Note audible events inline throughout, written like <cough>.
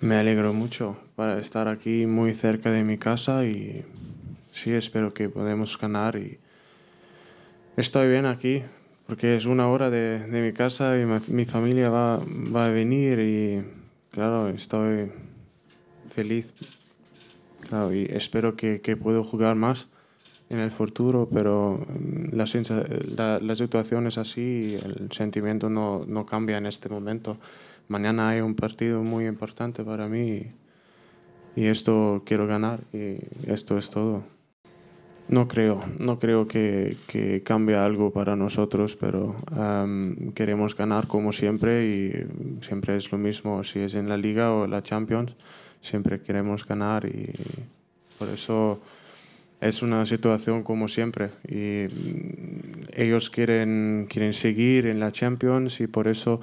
Me alegro mucho para estar aquí muy cerca de mi casa y sí, espero que podamos ganar y estoy bien aquí porque es una hora de, mi casa y mi familia va, a venir y claro, estoy feliz. y espero que, que puedo jugar más en el futuro, pero mm, la, situación es así el sentimiento no cambia en este momento mañana hay un partido muy importante para mí y, esto quiero ganar y esto es todo. No creo, no creo que, cambie algo para nosotros, pero queremos ganar como siempre y siempre es lo mismo, si es en la Liga o la Champions, siempre queremos ganar y por eso es una situación como siempre y mm, ellos quieren, quieren seguir en la Champions y por eso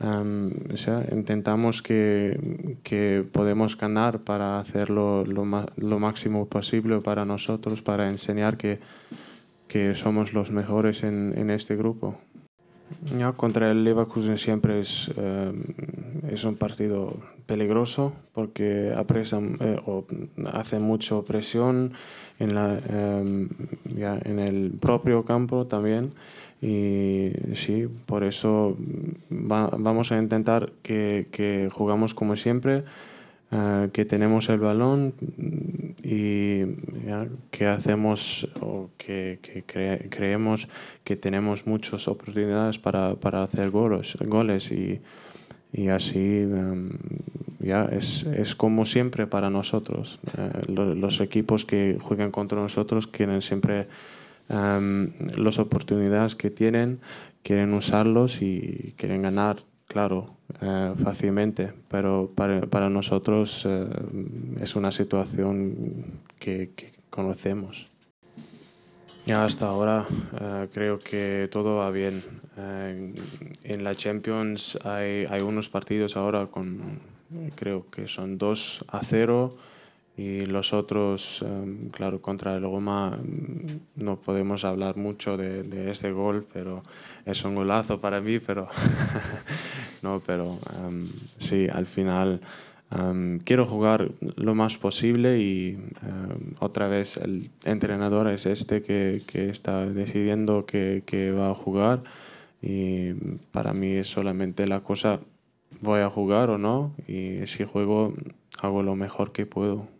o sea, intentamos que, que, podemos ganar para hacerlo lo, lo, máximo posible para nosotros, para enseñar que, que somos los mejores en, en este grupo. Ya contra el Leverkusen siempre es, eh, es un partido peligroso porque apresan eh, o mucha presión en, la, em, en el propio campo también y sí, por eso vamos a intentar que, jugamos como siempre, eh, que tenemos el balón y que hacemos o que, creemos que tenemos muchas oportunidades para, para hacer goles, goles y y así em, ya es, como siempre para nosotros. Eh, los, equipos que juegan contra nosotros quieren siempre em, las oportunidades que tienen, quieren usarlos y quieren ganar, claro, eh, fácilmente. Pero para, nosotros eh, es una situación que conocemos hasta ahora eh, creo que todo va bien. Eh, en la Champions hay, hay, unos partidos ahora con, creo que son 2 a 0 y los otros, eh, claro, contra el Goma mm, no podemos hablar mucho de, este gol, pero es un golazo para mí, pero <laughs> no, pero em, sí, al final em, quiero jugar lo más posible y em, otra vez el entrenador es este que, está decidiendo que, que, va a jugar y para mí es solamente la cosa, voy a jugar o no y si juego hago lo mejor que puedo.